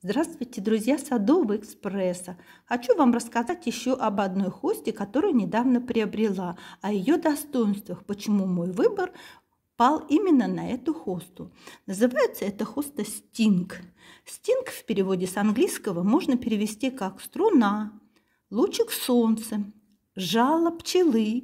Здравствуйте, друзья Садового экспресса! Хочу вам рассказать еще об одной хосте, которую недавно приобрела, о ее достоинствах, почему мой выбор пал именно на эту хосту. Называется эта хоста Sting. Sting в переводе с английского можно перевести как «струна», «лучик солнца», «жало пчелы»,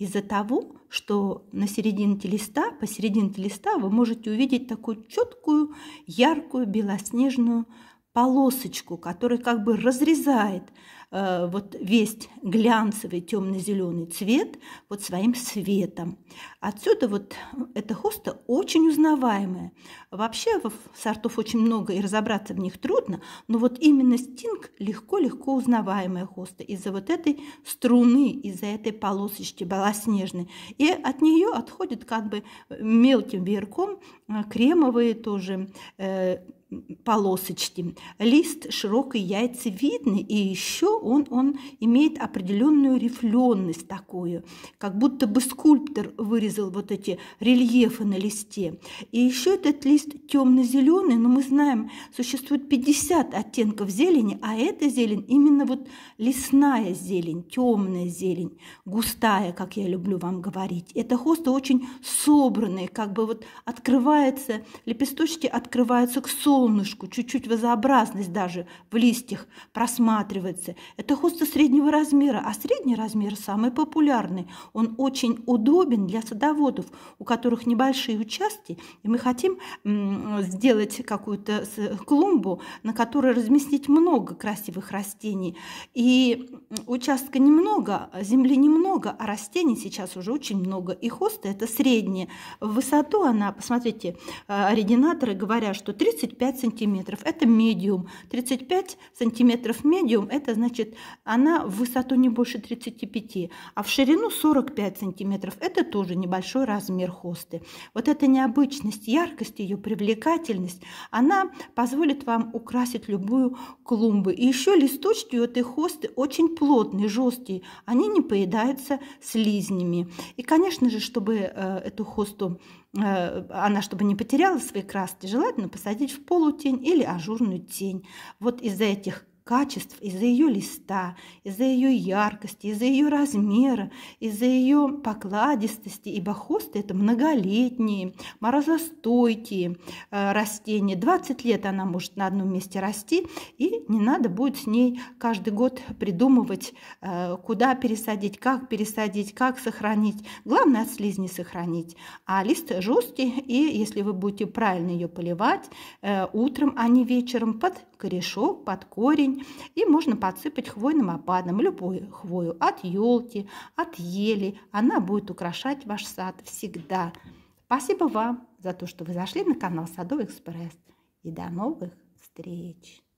из-за того, что на серединке листа, посерединке листа вы можете увидеть такую четкую, яркую, белоснежную полосочку, который как бы разрезает э, вот весь глянцевый темно-зеленый цвет вот своим светом. Отсюда вот э, эта хоста очень узнаваемая. Вообще сортов очень много и разобраться в них трудно, но вот именно стинг легко-легко узнаваемая хоста из-за вот этой струны, из-за этой полосочки белоснежной. И от нее отходит как бы э, мелким веерком э, кремовые тоже э, полосочки. Лист широкой яйцевидный, и еще он, он имеет определенную рифленность такую, как будто бы скульптор вырезал вот эти рельефы на листе. И еще этот лист темно-зеленый, но мы знаем, существует 50 оттенков зелени, а эта зелень именно вот лесная зелень, темная зелень, густая, как я люблю вам говорить. Это хоста очень собранные, как бы вот открывается, лепесточки открываются к солнцу, солнышку, чуть-чуть вазообразность даже в листьях просматривается. Это хоста среднего размера, а средний размер самый популярный. Он очень удобен для садоводов, у которых небольшие участки, и мы хотим сделать какую-то клумбу, на которой разместить много красивых растений. И участка немного, земли немного, а растений сейчас уже очень много. И хоста это средняя. В высоту она, посмотрите, э, оригинаторы говорят, что 35 35 сантиметров. Это медиум. 35 сантиметров медиум, это значит, она в высоту не больше 35, а в ширину 45 сантиметров. Это тоже небольшой размер хосты. Вот эта необычность, яркость ее, привлекательность, она позволит вам украсить любую клумбу. И еще листочки у этой хосты очень плотные, жесткие. Они не поедаются слизнями. И, конечно же, чтобы э, эту хосту Э, она, чтобы не потеряла свои краски, желательно посадить в полутень или ажурную тень. Вот из-за этих качеств, из-за ее листа, из-за ее яркости, из-за ее размера, из-за ее покладистости. И бахосты – это многолетние, морозостойкие э, растения. 20 лет она может на одном месте расти, и не надо будет с ней каждый год придумывать, э, куда пересадить, как пересадить, как сохранить. Главное от слизни сохранить. А лист жесткий, и если вы будете правильно ее поливать, э, утром, а не вечером, под корешок, под корень. И можно подсыпать хвойным опадом, любую хвою, от елки, от ели. Она будет украшать ваш сад всегда. Спасибо вам за то, что вы зашли на канал Садовый экспресс. И до новых встреч!